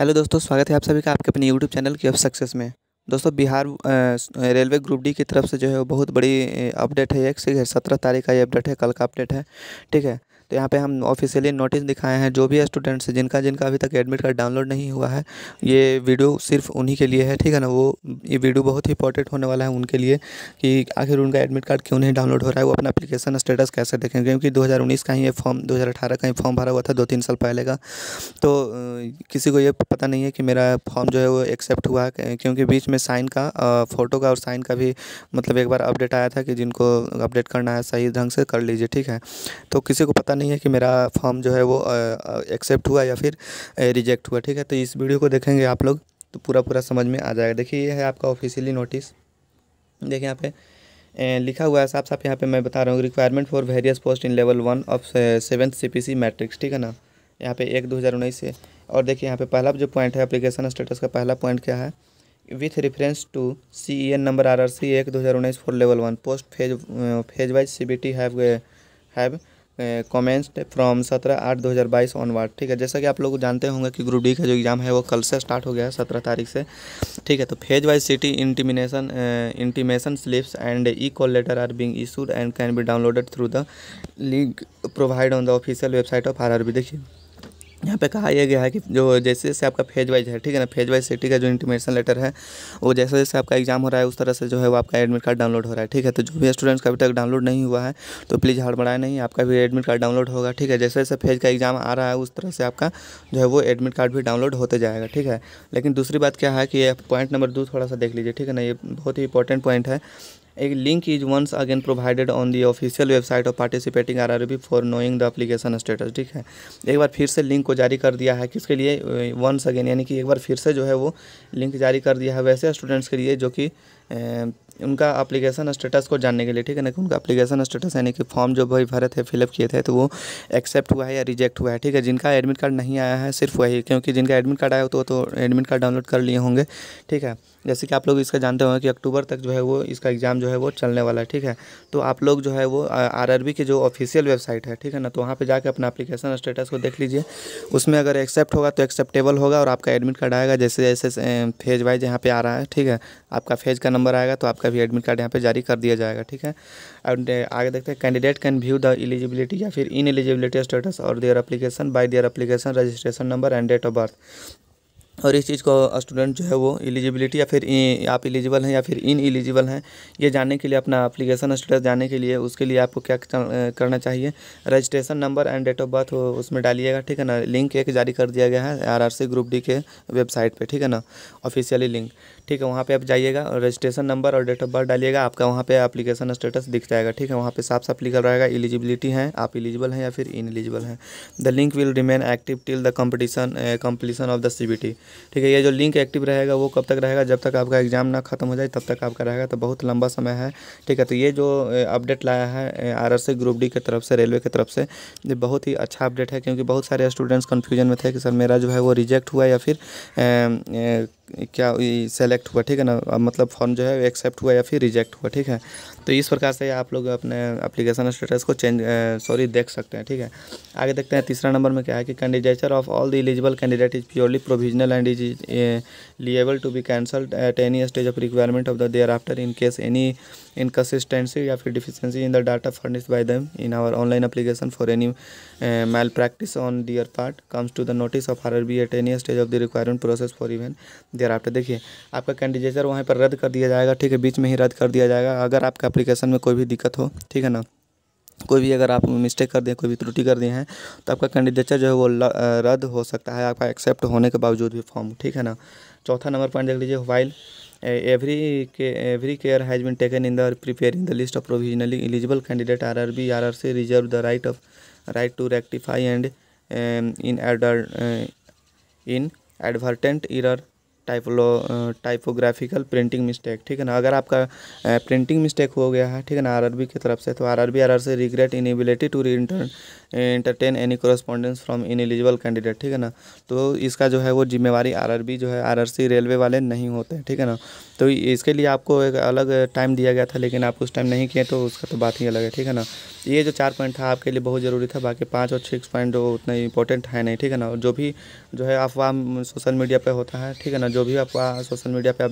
hello दोस्तों स्वागत है आप सभी का आपके अपने यूट्यूब चैनल की ऑफ सक्सेस में दोस्तों बिहार रेलवे ग्रुप डी की तरफ से जो है वो बहुत बड़ी अपडेट है एक से सत्रह तारीख का ये अपडेट है कल का अपडेट है ठीक है तो यहाँ पे हम ऑफिशियली नोटिस दिखाए हैं जो भी स्टूडेंट्स हैं जिनका जिनका अभी तक एडमिट कार्ड डाउनलोड नहीं हुआ है ये वीडियो सिर्फ उन्हीं के लिए है ठीक है ना वो ये वीडियो बहुत ही इंपॉर्टेंट होने वाला है उनके लिए कि आखिर उनका एडमिट कार्ड क्यों नहीं डाउनलोड हो रहा है वो अपना अपलीकेशन स्टेटस कैसे देखें क्योंकि दो का ही ये फॉर्म दो का ही फॉर्म भरा हुआ था दो तीन साल पहले का तो किसी को ये पता नहीं है कि मेरा फॉर्म जो है वो एक्सेप्ट हुआ क्योंकि बीच में साइन का फ़ोटो का और साइन का भी मतलब एक बार अपडेट आया था कि जिनको अपडेट करना है सही ढंग से कर लीजिए ठीक है तो किसी को पता नहीं है कि मेरा फॉर्म जो है वो एक्सेप्ट हुआ या फिर रिजेक्ट हुआ ठीक है तो इस वीडियो को देखेंगे आप लोग तो पूरा पूरा समझ में आ जाएगा देखिए ये है आपका ऑफिशियली नोटिस देखिए यहाँ पे लिखा हुआ है साफ साफ यहाँ पे मैं बता रहा हूँ requirement for various post in level one of seventh CPC matrix ठीक है ना यहाँ पे एक दो हज़ार उन्नीस से और देखिए यहाँ पे पहला जो पॉइंट है एप्लीकेशन स्टेटस का पहला पॉइंट क्या है with reference to C E N number R R C एक दो हज़ार उन्नीस for level one post phase phase wise C B T have have commenced from सत्रह आठ दो हज़ार बाईस ऑनवर्ड ठीक है जैसा कि आप लोग जानते होंगे कि ग्रुप डी का जो एग्ज़ाम है वो कल से स्टार्ट हो गया है सत्रह तारीख से ठीक है तो phase wise city intimation intimation slips and e call letter are being issued and can be downloaded through the link provide on the official website of R R B देखिए यहाँ पे कहा यह गया है कि जो जैसे जैसे आपका फेज वाइज है ठीक है ना फेज वाइज सिटी का जो इंटीमेशन लेटर है वो जैसे जैसे आपका एग्जाम हो रहा है उस तरह से जो है वो आपका एडमिट कार्ड डाउनलोड हो रहा है ठीक है तो जो भी स्टूडेंट्स का अभी तक डाउनलोड नहीं हुआ है तो प्लीज़ हड़बड़ाए नहीं आपका भी एडमिट कार्ड डाउनलोड होगा ठीक है जैसे जैसे फेज का एग्जाम आ रहा है उस तरह से आपका जो है वो एडमिट कार्ड भी डाउनलोड होते जाएगा ठीक है लेकिन दूसरी बात क्या है कि पॉइंट नंबर दो थोड़ा सा देख लीजिए ठीक है ना ये बहुत ही इंपॉर्टेंट पॉइंट है a link is once again provided on the official website of participating R R B for knowing the application status ठीक है एक बार फिर से लिंक को जारी कर दिया है किसके लिए वंस अगेन यानी कि एक बार फिर से जो है वो लिंक जारी कर दिया है वैसे स्टूडेंट्स के लिए जो कि उनका अप्लीकेशन स्टेटस को जानने के लिए ठीक है ना कि उनका अप्लीकेशन स्टेटस यानी कि फॉर्म जो भाई भारत थे फिलअप किए थे तो वो एक्सेप्ट हुआ है या रिजेक्ट हुआ है ठीक है जिनका एडमिट कार्ड नहीं आया है सिर्फ वही क्योंकि जिनका एडमिट कार्ड आया हो तो, तो एडमिट कार्ड डाउनलोड कर लिए होंगे ठीक है जैसे कि आप लोग इसका जानते होंगे कि अक्टूबर तक जो है वो इसका एग्ज़ाम जो है वो चलने वाला है ठीक है तो आप लोग जो है वो आर की जो ऑफिशियल वेबसाइट है ठीक है ना तो वहाँ पर जाकर अपना अपलीकेशन स्टेटस को देख लीजिए उसमें अगर एक्सेप्ट होगा तो एक्सेप्टेबल होगा और आपका एडमिट कार्ड आएगा जैसे जैसे फेज वाइज यहाँ पर आ रहा है ठीक है आपका फेज का नंबर आएगा तो आपका भी एडमिट कार्ड यहाँ पे जारी कर दिया जाएगा ठीक है और uh, आगे देखते हैं candidate can view the eligibility या फिर इन एलिजिबिलिटी स्टेटस और their application by their application registration number and date of birth और इस चीज़ को स्टूडेंट जो है वो एलिजिबिलिटी या फिर आप एलिजिबल हैं या फिर इन एलिजिबल हैं ये जानने के लिए अपना एप्लीकेशन स्टेटस जानने के लिए उसके लिए आपको क्या करना चाहिए registration number and date of birth उसमें डालिएगा ठीक है ना लिंक एक जारी कर दिया गया है आरआरसी ग्रुप डी के वेबसाइट पर ठीक है ना ऑफिशियली लिंक ठीक है वहाँ पर आप जाइएगा रजिस्ट्रेशन नंबर और डेट ऑफ बर्थ डालिएगा आपका वहाँ पर अपलीकेशन स्टेटस दिख जाएगा ठीक है वहाँ पर साफ साफ लिखा रहेगा एलिजिबिलिटी है आप एलिजिबल हैं या फिर इन एलिजिबल हैं the link will remain active till the competition completion of the C ठीक है ये जो लिंक एक्टिव रहेगा वो कब तक रहेगा जब तक आपका एग्ज़ाम ना खत्म हो जाए तब तक आपका रहेगा तो बहुत लंबा समय है ठीक है तो ये जो अपडेट लाया है आर ग्रुप डी की तरफ से रेलवे की तरफ से ये बहुत ही अच्छा अपडेट है क्योंकि बहुत सारे स्टूडेंट्स कन्फ्यूजन में थे कि सर मेरा जो है वो रिजेक्ट हुआ या फिर क्या सेलेक्ट हुआ ठीक है ना मतलब फॉर्म जो है एक्सेप्ट हुआ या फिर रिजेक्ट हुआ ठीक है तो इस प्रकार से आप लोग अपने अप्लीकेशन स्टेटस को चेंज सॉरी देख सकते हैं ठीक है आगे देखते हैं तीसरा नंबर में क्या है कि candidature of all the eligible candidate is purely provisional and is liable to be cancelled at any stage of requirement of the thereafter in case any inconsistency या फिर deficiency in the data furnish by them in our online application for any malpractice on their part comes to the notice of R B at any stage of the requirement process for event there after देखिए आपका कैंडिडेटर वहाँ पर रद्द कर दिया जाएगा ठीक है बीच में ही रद्द कर दिया जाएगा अगर आपके एप्लीकेशन में कोई भी दिक्कत हो ठीक है ना कोई भी अगर आप मिस्टेक कर दें कोई भी त्रुटि कर दिए हैं तो आपका कैंडिडेचर जो है वो रद्द हो सकता है आपका एक्सेप्ट होने के बावजूद भी फॉर्म ठीक है ना चौथा नंबर पॉइंट देख लीजिए while every every care has been taken in the preparing the list of provisionally eligible candidate rrb rrc reserve the right of right to rectify and um, in adult uh, in advertent error typo typographical printing mistake ठीक है ना अगर आपका printing mistake हो गया है ठीक है ना आरआरबी की तरफ से तो आरआरबी आर से regret ability to entertain any correspondence from ineligible candidate ठीक है ना तो इसका जो है वो जिम्मेवारी आरआरबी जो है सी रेलवे वाले नहीं होते ठीक है ना तो इसके लिए आपको एक अलग टाइम दिया गया था लेकिन आप उस टाइम नहीं किए तो उसका तो बात ही अलग है ठीक है ना ये जो चार पॉइंट था आपके लिए बहुत ज़रूरी था बाकी पाँच और सिक्स पॉइंट उतना इंपॉर्टेंट है नहीं ठीक है ना जो भी जो है अफवाह सोशल मीडिया पर होता है ठीक है ना जो जो भी आपका सोशल मीडिया पर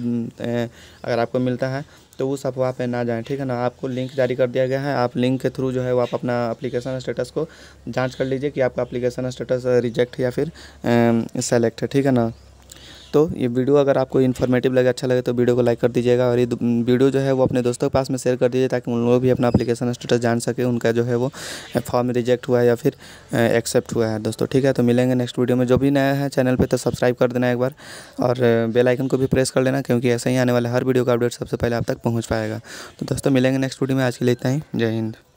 अगर आपको मिलता है तो उस अफवाह पे ना जाएं ठीक है ना आपको लिंक जारी कर दिया गया है आप लिंक के थ्रू जो है वो आप अपना एप्लीकेशन स्टेटस को जांच कर लीजिए कि आपका एप्लीकेशन स्टेटस रिजेक्ट या फिर सेलेक्ट है ठीक है ना तो ये वीडियो अगर आपको इन्फॉर्मेटिव लगे अच्छा लगे तो वीडियो को लाइक कर दीजिएगा और ये वीडियो जो है वो अपने दोस्तों के पास में शेयर कर दीजिए ताकि उन लोग भी अपना अपलीकेशन स्टेटस जान सके उनका जो है वो फॉर्म रिजेक्ट हुआ है या फिर एक्सेप्ट हुआ है दोस्तों ठीक है तो मिलेंगे नेक्स्ट वीडियो में जो भी नया है चैनल पर तो सब्सक्राइब कर देना एक बार और बेलाइकन को भी प्रेस कर लेना क्योंकि ऐसे ही आने वाले हर वीडियो का अपडेट सबसे पहले आप तक पहुँच पाएगा तो दोस्तों मिलेंगे नेक्स्ट वीडियो में आज के लिए इतना ही जय हिंद